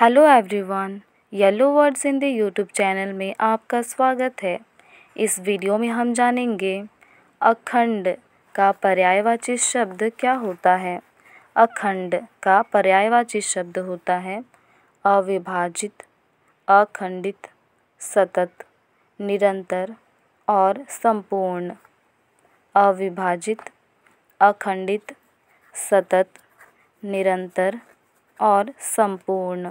hello everyone yellow words in the YouTube channel में आपका स्वागत है इस वीडियो में हम जानेंगे अखंड का पर्यायवाची शब्द क्या होता है अखंड का पर्यायवाची शब्द होता है अविभाजित अखंडित सतत निरंतर और संपूर्ण अविभाजित अखंडित सतत निरंतर और संपूर्ण